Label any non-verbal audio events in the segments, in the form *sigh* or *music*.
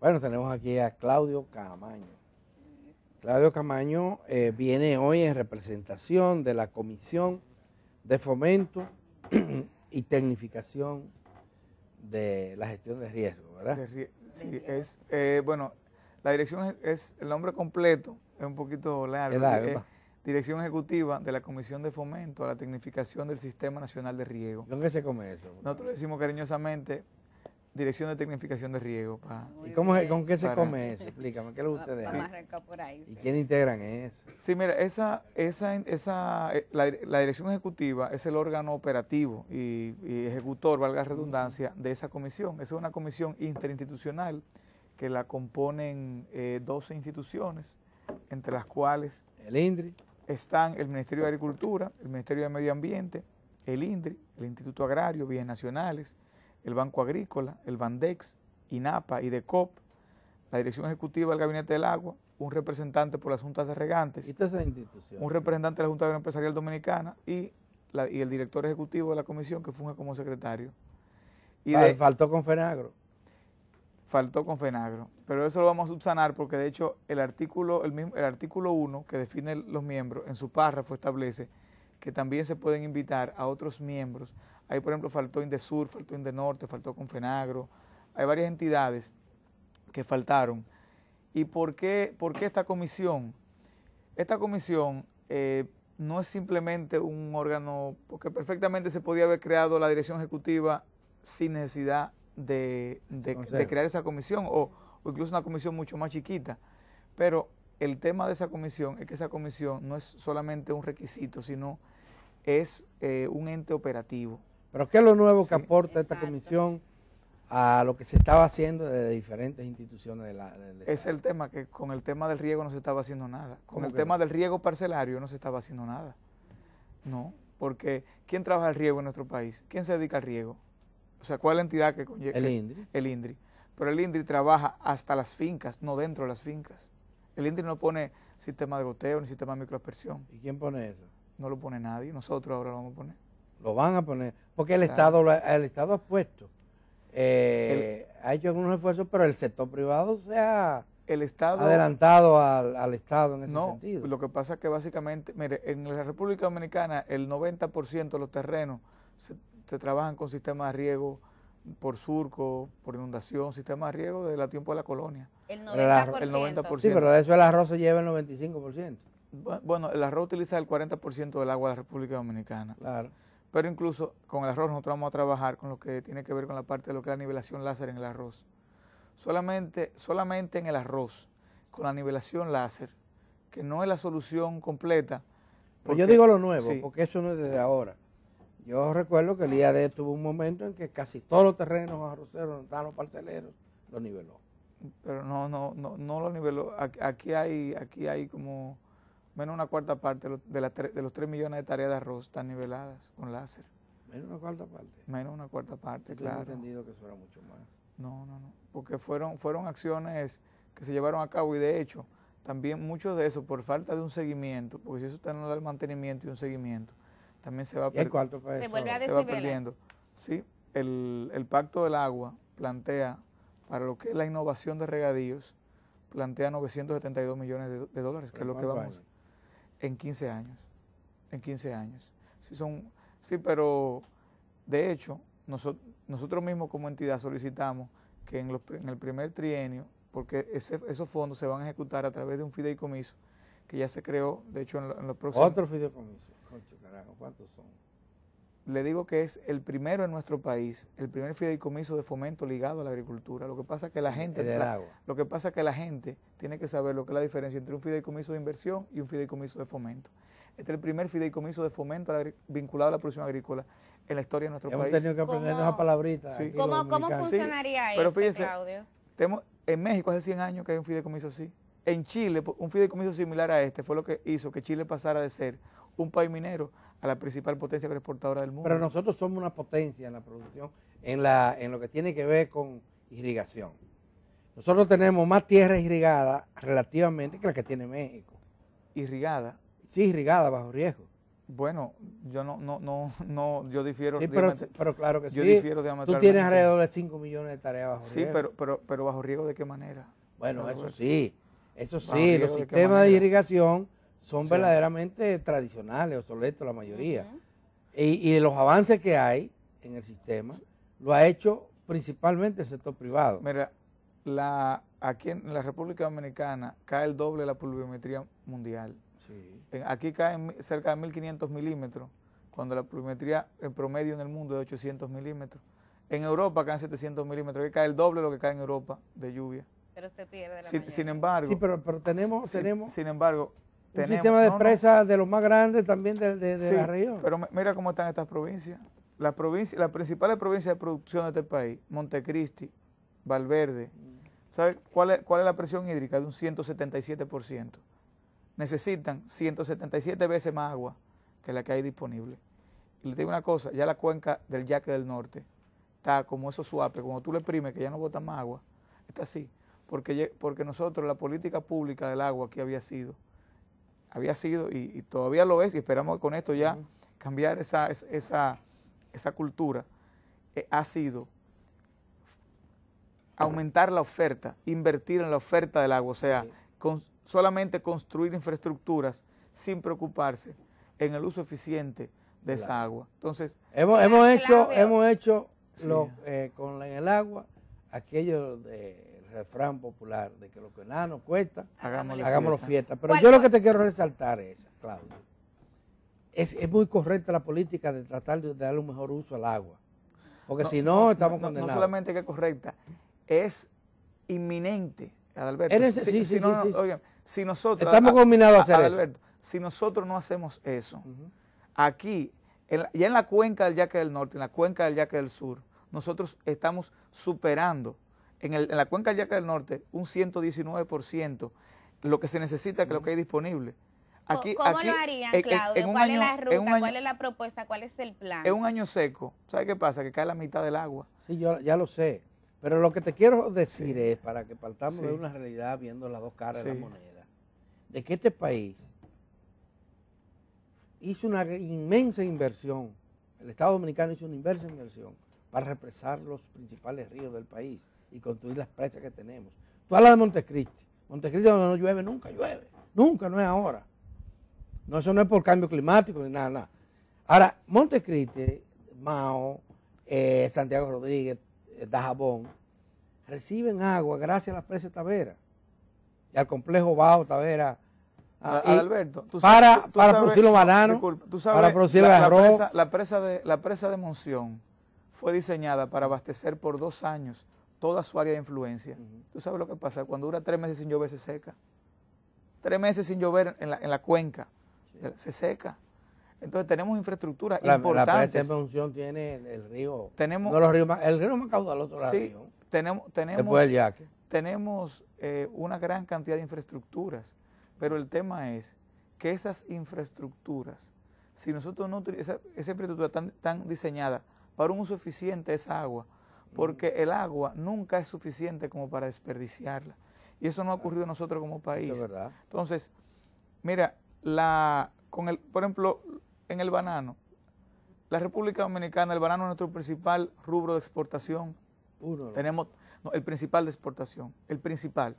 Bueno, tenemos aquí a Claudio Camaño. Claudio Camaño eh, viene hoy en representación de la Comisión de Fomento *clears throat* y Tecnificación de la Gestión de Riesgo, ¿verdad? sí, es, eh, bueno, la dirección es, el nombre completo, es un poquito largo. largo eh, dirección ejecutiva de la Comisión de Fomento a la Tecnificación del Sistema Nacional de Riego. ¿Dónde se come eso? Nosotros decimos cariñosamente Dirección de Tecnificación de Riego. ¿Y cómo, con qué se come eso? Explícame, ¿qué es lo que ustedes Vamos a por ahí. ¿Y quién integran eso? Sí, mira, esa, esa, eh, la, Dirección Ejecutiva es el órgano operativo y, ejecutor, valga la redundancia, de esa comisión. Esa es una comisión interinstitucional que la componen 12 eh, instituciones, entre las cuales... El INDRI. Están el Ministerio de Agricultura, el Ministerio de Medio Ambiente, el INDRI, el Instituto Agrario, Bienes Nacionales, el Banco Agrícola, el Bandex, INAPA, Decop, la Dirección Ejecutiva del Gabinete del Agua, un representante por las juntas de regantes, un representante de la Junta de Empresarial Dominicana y, el director ejecutivo de la comisión que funge como secretario. Y faltó con FENAGRO. Faltó con FENAGRO, pero eso lo vamos a subsanar porque de hecho el artículo, el el artículo 1 que define los miembros en su párrafo establece que también se pueden invitar a otros miembros Ahí, por ejemplo, faltó Indesur, faltó Indenorte, faltó Confenagro. Hay varias entidades que faltaron. ¿Y por qué, por esta comisión? Esta comisión eh, no es simplemente un órgano, porque perfectamente se podía haber creado la dirección ejecutiva sin necesidad de, crear esa comisión o, incluso una comisión mucho más chiquita. Pero el tema de esa comisión es que esa comisión no es solamente un requisito, sino es eh, un ente operativo. Pero ¿qué es lo nuevo que aporta esta comisión a lo que se estaba haciendo de diferentes instituciones de Es el tema que con el tema del riego no se estaba haciendo nada. Con el tema del riego parcelario no se estaba haciendo nada. No, porque ¿quién trabaja el riego en nuestro país? ¿Quién se dedica al riego? O sea, ¿cuál es la entidad que conlleva? El INDRI. El INDRI. Pero el INDRI trabaja hasta las fincas, no dentro de las fincas. El INDRI no pone sistema de goteo ni sistema de microaspersión. ¿Y quién pone eso? No lo pone nadie, nosotros ahora lo vamos a poner lo van a poner, porque el Estado el Estado ha puesto, eh, ha hecho algunos esfuerzos, pero el sector privado se ha el estado, adelantado al, Estado en ese sentido. Lo que pasa es que básicamente, mire, en la República Dominicana el 90% de los terrenos se, trabajan con sistemas de riego por surco, por inundación, sistemas de riego desde la tiempo de la colonia. El 90%. El 90%. Sí, pero de eso el arroz se lleva el 95%. Bueno, el arroz utiliza el 40% del agua de la República Dominicana. Claro. Pero incluso con el arroz nosotros vamos a trabajar con lo que tiene que ver con la parte de lo que es la nivelación láser en el arroz. Solamente, solamente en el arroz, con la nivelación láser, que no es la solución completa. Pues porque, yo digo lo nuevo, porque eso no es desde ahora. Yo recuerdo que el IAD tuvo un momento en que casi todos los terrenos arroceros, los parceleros, los niveló. Pero no, no, no, no lo niveló. Aquí hay, aquí hay como menos una cuarta parte de, los 3 millones de tareas de arroz están niveladas con láser. Menos una cuarta parte. Menos una cuarta parte, claro. entendido que eso era mucho más. No, no, no. Porque fueron, fueron acciones que se llevaron a cabo y de hecho, también muchos de eso por falta de un seguimiento, porque si eso está no el mantenimiento y un seguimiento, también se va, a perder. se se va perdiendo. Sí, el, Pacto del Agua plantea para lo que es la innovación de regadíos, plantea 972 millones de, dólares, que es lo que vamos en 15 años, en 15 años. Sí, son, sí pero de hecho, nosotros, nosotros mismos como entidad solicitamos que en, el primer trienio, porque esos fondos se van a ejecutar a través de un fideicomiso que ya se creó, de hecho, en, los próximos... Otro fideicomiso, Concho, carajo, ¿cuántos son? le digo que es el primero en nuestro país, el primer fideicomiso de fomento ligado a la agricultura. Lo que pasa que la gente, lo que pasa es que la gente tiene que saber lo que es la diferencia entre un fideicomiso de inversión y un fideicomiso de fomento. Este es el primer fideicomiso de fomento vinculado a la producción agrícola en la historia de nuestro país. Hemos tenido que aprendernos a palabritas. ¿Cómo, funcionaría eso? Pero este en México hace 100 años que hay un fideicomiso así. En Chile, un fideicomiso similar a este fue lo que hizo que Chile pasara de ser un país minero a la principal potencia exportadora del mundo. Pero nosotros somos una potencia en la producción, en, la, en lo que tiene que ver con irrigación. Nosotros tenemos más tierra irrigada relativamente que la que tiene México. ¿Irrigada? Sí, irrigada, bajo riesgo. Bueno, yo no, no, no, no yo difiero. Sí, pero, claro que yo sí. Difiero Tú tienes alrededor de 5 millones de tareas bajo sí, riesgo. Sí, pero, pero, pero bajo riesgo de qué manera. Bueno, eso sí. Eso sí, los sistemas de, irrigación son verdaderamente tradicionales, obsoletos la mayoría. y, y los avances que hay en el sistema lo ha hecho principalmente el sector privado. Mira, la, aquí en la República Dominicana cae el doble de la pluviometría mundial. Aquí caen cerca de 1.500 milímetros, cuando la pluviometría en promedio en el mundo es de 800 milímetros. En Europa caen 700 milímetros, aquí cae el doble de lo que cae en Europa de lluvia. Pero se pierde la sin, sin embargo... Sí, pero, tenemos, tenemos... Un sistema de presas de los más grandes también de, de, la región. pero mira cómo están estas provincias. Las provincias, las principales provincias de producción de este país, Montecristi, Valverde. ¿sabes cuál es, cuál es la presión hídrica? De un 177%. Necesitan 177 veces más agua que la que hay disponible. Y le digo una cosa, ya la cuenca del Yaque del Norte está como eso suapes, cuando tú le primes que ya no botan más agua, está así. Porque, porque nosotros la política pública del agua aquí había sido, había sido y, todavía lo es y esperamos con esto ya cambiar esa, esa, cultura, eh, ha sido aumentar la oferta, invertir en la oferta del agua, o sea, solamente construir infraestructuras sin preocuparse en el uso eficiente de esa agua. Entonces, hemos, hecho, hemos hecho lo, eh, con en el agua aquello de refrán popular de que lo que nada nos cuesta, hagámoslo, fiesta. Pero yo lo que te quiero resaltar es, Claudia, es, es muy correcta la política de tratar de darle un mejor uso al agua. Porque si no, estamos condenados. No solamente que es correcta, es inminente, Adalberto. si, nosotros... Estamos combinados si nosotros no hacemos eso, aquí, ya en la cuenca del Yaque del Norte, en la cuenca del Yaque del Sur, nosotros estamos superando en, la cuenca del Yaque del Norte un 119% lo que se necesita, que lo que hay disponible. Aquí, ¿Cómo lo harían, Claudio? ¿Cuál es la ruta? ¿Cuál es la propuesta? ¿Cuál es el plan? Es un año seco. ¿Sabe qué pasa? Que cae la mitad del agua. Sí, yo ya lo sé. Pero lo que te quiero decir es, para que partamos de una realidad viendo las dos caras de la moneda, de que este país hizo una inmensa inversión, el Estado Dominicano hizo una inmensa inversión para represar los principales ríos del país y construir las presas que tenemos. Tú hablas de Montecristi. Montecristi donde no llueve, nunca llueve. Nunca, no es ahora. No, eso no es por cambio climático ni nada, nada. Ahora, Montecristi, Mao, eh, Santiago Rodríguez, jabón, reciben agua gracias a la presa Tavera y al complejo Bajo Tavera. Ah, Alberto, para, producir los bananos, para producir la, el arroz. La presa, de, la presa de Monción fue diseñada para abastecer por dos años toda su área de influencia. Tú sabes lo que pasa, cuando dura tres meses sin llover se seca. Tres meses sin llover en la, cuenca, se seca. Entonces tenemos infraestructura la, importantes. función tiene el, río. Tenemos, no, los ríos el río más caudaloso sí, río. Tenemos, tenemos, eh, una gran cantidad de infraestructuras, pero el tema es que esas infraestructuras, si nosotros no utilizamos, esa, infraestructura tan, diseñada para un uso eficiente esa agua, porque mm. el agua nunca es suficiente como para desperdiciarla. Y eso no ha ocurrido nosotros como país. es verdad. Entonces, mira, la, con el, por ejemplo, en el banano. La República Dominicana, el banano es nuestro principal rubro de exportación. Tenemos el principal de exportación, el principal.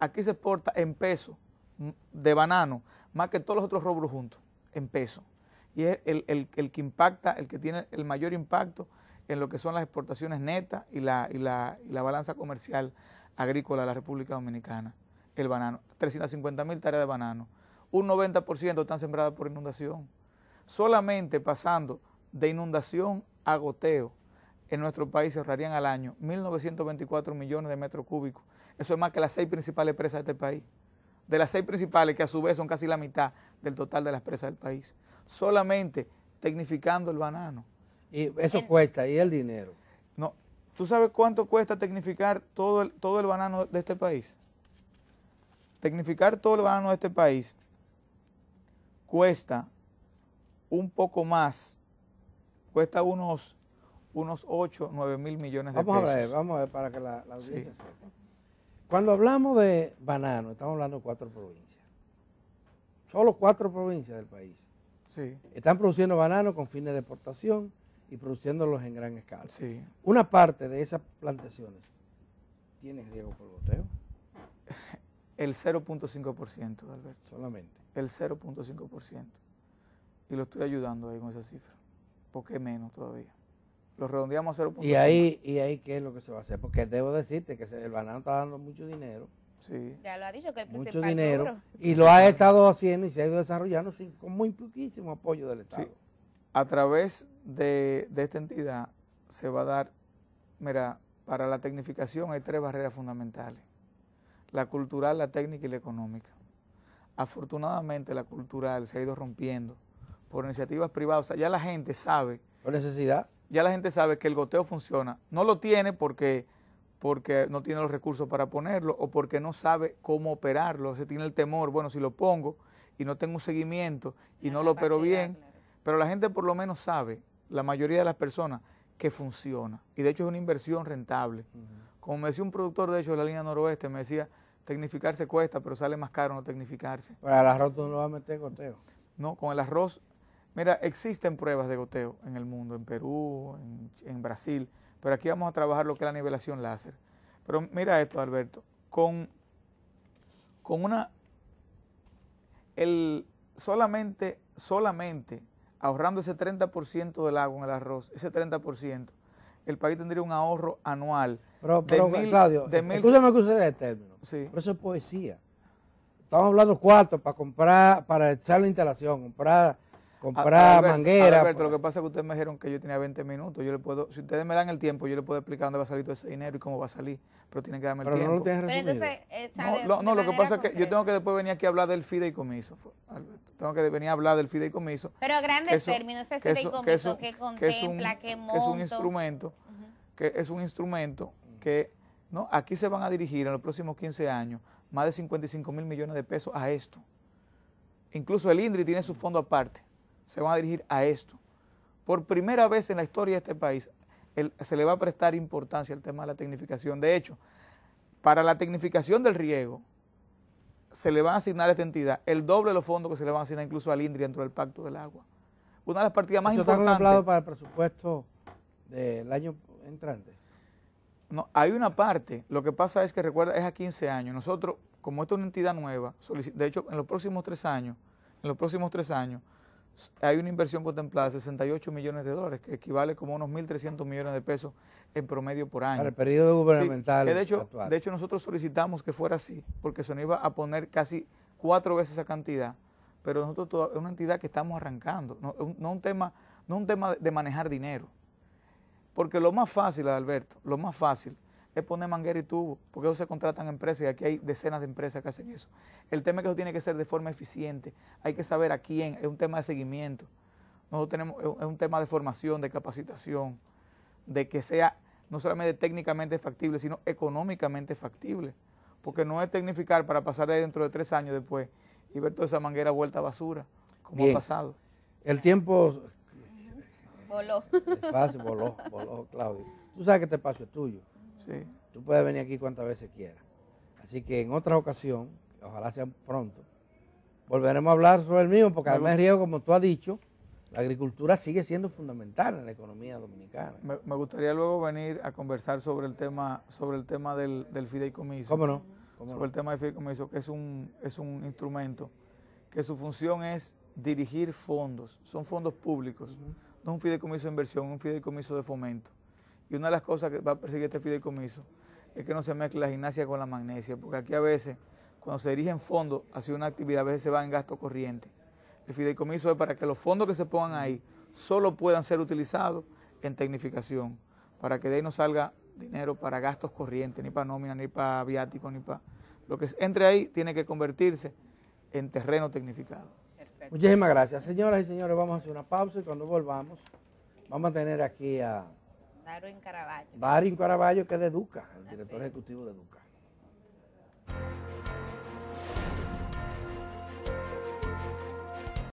Aquí se exporta en peso de banano, más que todos los otros rubros juntos, en peso. Y es el, que impacta, el que tiene el mayor impacto en lo que son las exportaciones netas y la, y la balanza comercial agrícola de la República Dominicana, el banano. 350 mil tareas de banano. Un 90% están sembradas por inundación. Solamente pasando de inundación a goteo en nuestro país se ahorrarían al año 1.924 millones de metros cúbicos. Eso es más que las seis principales presas de este país. De las seis principales, que a su vez son casi la mitad del total de las presas del país. Solamente tecnificando el banano. Y eso cuesta, ¿y el dinero? No, ¿tú sabes cuánto cuesta tecnificar todo el, todo el banano de este país? Tecnificar todo el banano de este país cuesta un poco más, cuesta unos, unos 8, 9 mil millones de vamos A ver, vamos a ver para que la, audiencia sepa. Cuando hablamos de banano, estamos hablando de cuatro provincias. Solo cuatro provincias del país. Sí. Están produciendo banano con fines de exportación y produciéndolos en gran escala. Sí. Una parte de esas plantaciones tiene riego por goteo. El 0.5%, Alberto. Solamente. El 0.5% y lo estoy ayudando ahí con esa cifra. ¿Por qué menos todavía? Lo redondeamos a 0.5. ¿Y ahí, ¿Y ahí qué es lo que se va a hacer? Porque debo decirte que el banano está dando mucho dinero. Sí. Ya lo ha dicho que el Mucho dinero. Y lo ha estado haciendo y se ha ido desarrollando con muy poquísimo apoyo del Estado. A través de esta entidad se va a dar, mira, para la tecnificación hay tres barreras fundamentales. La cultural, la técnica y la económica. Afortunadamente la cultural se ha ido rompiendo por iniciativas privadas. O sea, ya la gente sabe. ¿Por necesidad? Ya la gente sabe que el goteo funciona. No lo tiene porque, porque no tiene los recursos para ponerlo o porque no sabe cómo operarlo. Se tiene el temor, bueno, si lo pongo y no tengo un seguimiento y no, lo opero bien. Pero la gente por lo menos sabe, la mayoría de las personas, que funciona. Y de hecho es una inversión rentable. Como me decía un productor, de hecho, de la línea noroeste, me decía, tecnificarse cuesta, pero sale más caro no tecnificarse. Para el arroz tú no vas a meter goteo. No, con el arroz Mira, existen pruebas de goteo en el mundo, en Perú, en, Brasil, pero aquí vamos a trabajar lo que es la nivelación láser. Pero mira esto, Alberto, con, con una... El, solamente, solamente ahorrando ese 30% del agua en el arroz, ese 30%, el país tendría un ahorro anual. de mil, de mil, escúchame que término, sí. pero eso es poesía. Estamos hablando cuarto para comprar, para echar la instalación, comprar comprar manguera. Alberto, pues. lo que pasa es que ustedes me dijeron que yo tenía 20 minutos. Yo le puedo, si ustedes me dan el tiempo, yo le puedo explicar dónde va a salir todo ese dinero y cómo va a salir. Pero tienen que darme el tiempo. pero no lo eh, no, lo, no lo, que pasa es que yo tengo que después venir aquí a hablar del fideicomiso, Tengo que venir a hablar del fideicomiso. Pero a grandes términos, ese fideicomiso que, contempla, que, es es un instrumento, que es un instrumento que no, aquí se van a dirigir en los próximos 15 años más de 55 mil millones de pesos a esto. Incluso el INDRI tiene su fondo aparte se van a dirigir a esto. Por primera vez en la historia de este país se le va a prestar importancia al tema de la tecnificación. De hecho, para la tecnificación del riego se le va a asignar a esta entidad el doble de los fondos que se le van a asignar incluso al INDRI dentro del Pacto del Agua. Una de las partidas más importantes... está contemplado para el presupuesto del año entrante? No, hay una parte, lo que pasa es que recuerda, es a 15 años. Nosotros, como esta es una entidad nueva, de hecho, en los próximos tres años, en los próximos tres años, hay una inversión contemplada de 68 millones de dólares, que equivale como a unos 1.300 millones de pesos en promedio por año. Para el periodo gubernamental. de, hecho, de hecho, nosotros solicitamos que fuera así, porque se nos iba a poner casi cuatro veces esa cantidad, pero nosotros es una entidad que estamos arrancando, no, no, un tema, no un tema de manejar dinero. Porque lo más fácil, Alberto, lo más fácil es poner manguera y tubo, porque eso se contratan empresas y aquí hay decenas de empresas que hacen eso. El tema es que eso tiene que ser de forma eficiente, hay que saber a quién, es un tema de seguimiento. Nosotros tenemos, es un tema de formación, de capacitación, de que sea no solamente técnicamente factible, sino económicamente factible. Porque no es tecnificar para pasar de ahí dentro de tres años después y ver toda esa manguera vuelta a basura, como ha pasado. El tiempo... Voló. Fácil, voló, voló, Claudio. Tú sabes que este espacio es tuyo. Tú puedes venir aquí cuantas veces quieras. Así que en otra ocasión, ojalá sea pronto, volveremos a hablar sobre el mismo, porque además, Riego, como tú has dicho, la agricultura sigue siendo fundamental en la economía dominicana. Me, gustaría luego venir a conversar sobre el tema, sobre el tema del, fideicomiso. ¿Cómo no? sobre el tema del fideicomiso, que es un, es un instrumento que su función es dirigir fondos, son fondos públicos, no es un fideicomiso de inversión, es un fideicomiso de fomento. Y una de las cosas que va a perseguir este fideicomiso es que no se mezcle la gimnasia con la magnesia, porque aquí a veces, cuando se dirigen fondos hacia una actividad, a veces se va en gasto corriente. El fideicomiso es para que los fondos que se pongan ahí solo puedan ser utilizados en tecnificación, para que de ahí no salga dinero para gastos corrientes, ni para nómina, ni para viático, ni para... Lo que entre ahí tiene que convertirse en terreno tecnificado. Muchísimas gracias. Señoras y señores, vamos a hacer una pausa y cuando volvamos vamos a tener aquí a... Darwin Caraballo. Darwin Caraballo, que es de Duca, el director ejecutivo de Duca.